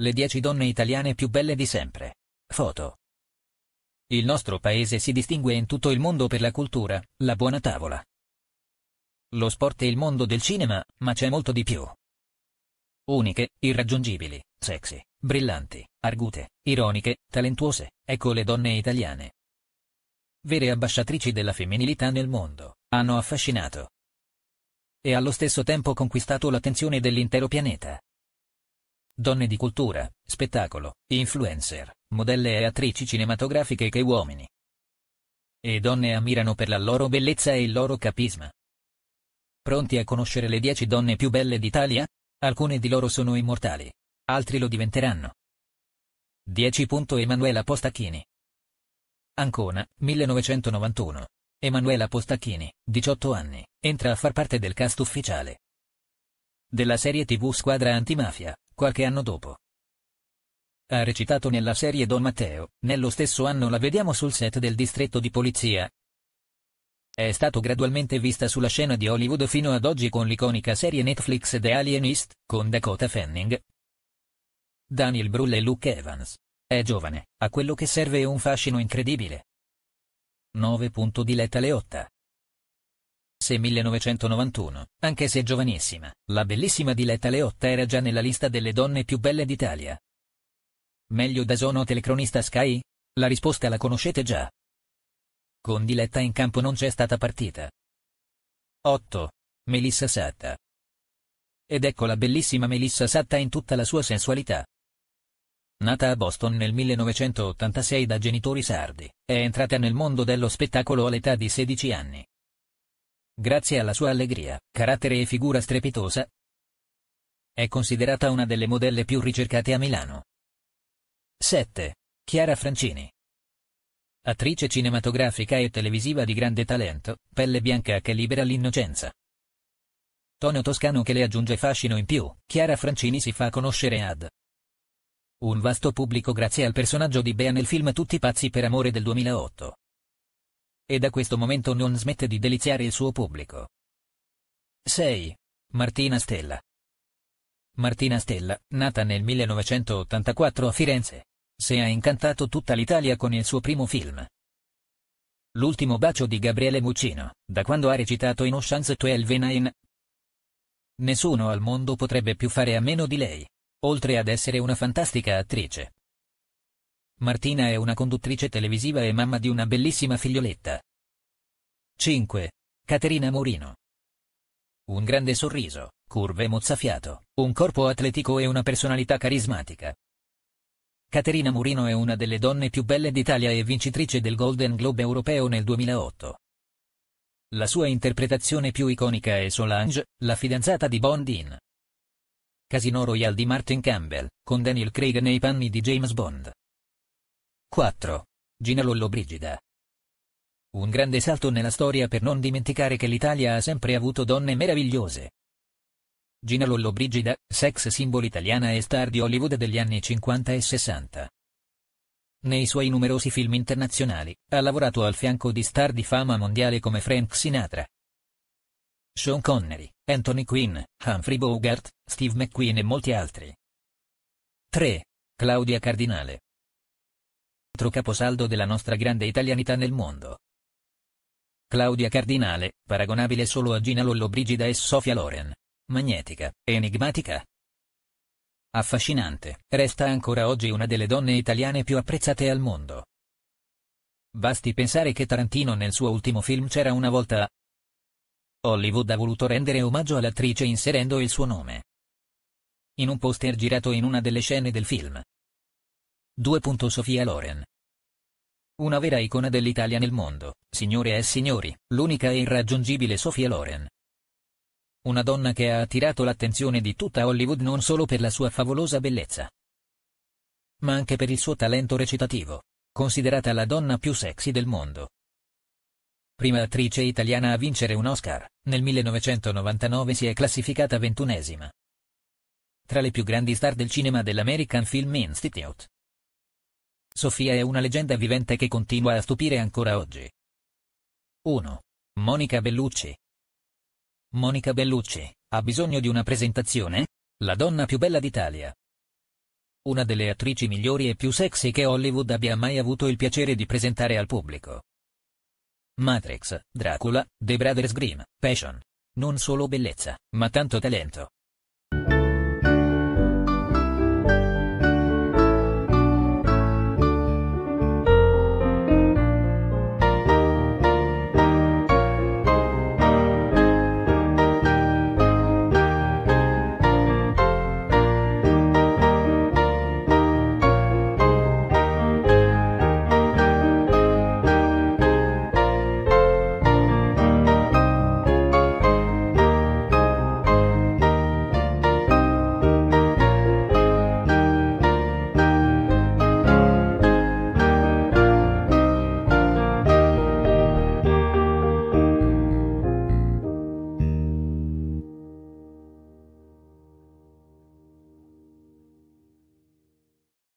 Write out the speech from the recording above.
Le 10 donne italiane più belle di sempre. Foto. Il nostro paese si distingue in tutto il mondo per la cultura, la buona tavola. Lo sport e il mondo del cinema, ma c'è molto di più. Uniche, irraggiungibili, sexy, brillanti, argute, ironiche, talentuose, ecco le donne italiane. Vere abbasciatrici della femminilità nel mondo, hanno affascinato, e allo stesso tempo conquistato l'attenzione dell'intero pianeta. Donne di cultura, spettacolo, influencer, modelle e attrici cinematografiche che uomini. E donne ammirano per la loro bellezza e il loro capisma. Pronti a conoscere le 10 donne più belle d'Italia? Alcune di loro sono immortali, altri lo diventeranno. 10. Emanuela Postacchini. Ancona, 1991. Emanuela Postacchini, 18 anni, entra a far parte del cast ufficiale della serie tv Squadra Antimafia, qualche anno dopo. Ha recitato nella serie Don Matteo, nello stesso anno la vediamo sul set del distretto di polizia. È stato gradualmente vista sulla scena di Hollywood fino ad oggi con l'iconica serie Netflix The Alienist, con Dakota Fanning, Daniel Brull e Luke Evans. È giovane, ha quello che serve un fascino incredibile, 9. Diletta Leotta. Se 1991, anche se giovanissima, la bellissima Diletta Leotta era già nella lista delle donne più belle d'Italia. Meglio da sono telecronista Sky? La risposta la conoscete già. Con Diletta in campo non c'è stata partita. 8. Melissa Satta. Ed ecco la bellissima Melissa Satta in tutta la sua sensualità. Nata a Boston nel 1986 da genitori sardi, è entrata nel mondo dello spettacolo all'età di 16 anni. Grazie alla sua allegria, carattere e figura strepitosa, è considerata una delle modelle più ricercate a Milano. 7. Chiara Francini Attrice cinematografica e televisiva di grande talento, pelle bianca che libera l'innocenza. Tono toscano che le aggiunge fascino in più, Chiara Francini si fa conoscere ad un vasto pubblico grazie al personaggio di Bea nel film Tutti pazzi per amore del 2008. E da questo momento non smette di deliziare il suo pubblico. 6. Martina Stella Martina Stella, nata nel 1984 a Firenze, se ha incantato tutta l'Italia con il suo primo film. L'ultimo bacio di Gabriele Muccino, da quando ha recitato in Ocean's 12 Nine. Nessuno al mondo potrebbe più fare a meno di lei oltre ad essere una fantastica attrice. Martina è una conduttrice televisiva e mamma di una bellissima figlioletta. 5. Caterina Morino. Un grande sorriso, curve mozzafiato, un corpo atletico e una personalità carismatica. Caterina Murino è una delle donne più belle d'Italia e vincitrice del Golden Globe europeo nel 2008. La sua interpretazione più iconica è Solange, la fidanzata di Bondin. Casino Royale di Martin Campbell, con Daniel Craig nei panni di James Bond. 4. Gina Lollobrigida. Un grande salto nella storia per non dimenticare che l'Italia ha sempre avuto donne meravigliose. Gina Lollobrigida, sex symbol italiana e star di Hollywood degli anni 50 e 60. Nei suoi numerosi film internazionali, ha lavorato al fianco di star di fama mondiale come Frank Sinatra, Sean Connery, Anthony Quinn, Humphrey Bogart, Steve McQueen e molti altri. 3. Claudia Cardinale. Altro caposaldo della nostra grande italianità nel mondo. Claudia Cardinale, paragonabile solo a Gina Lollobrigida e Sofia Loren. Magnetica, enigmatica. Affascinante, resta ancora oggi una delle donne italiane più apprezzate al mondo. Basti pensare che Tarantino nel suo ultimo film c'era una volta, Hollywood ha voluto rendere omaggio all'attrice inserendo il suo nome in un poster girato in una delle scene del film. 2. Sofia Loren Una vera icona dell'Italia nel mondo, signore e signori, l'unica e irraggiungibile Sofia Loren. Una donna che ha attirato l'attenzione di tutta Hollywood non solo per la sua favolosa bellezza, ma anche per il suo talento recitativo, considerata la donna più sexy del mondo prima attrice italiana a vincere un Oscar, nel 1999 si è classificata ventunesima. Tra le più grandi star del cinema dell'American Film Institute. Sofia è una leggenda vivente che continua a stupire ancora oggi. 1. Monica Bellucci. Monica Bellucci, ha bisogno di una presentazione? La donna più bella d'Italia. Una delle attrici migliori e più sexy che Hollywood abbia mai avuto il piacere di presentare al pubblico. Matrix, Dracula, The Brothers Grimm, Passion. Non solo bellezza, ma tanto talento.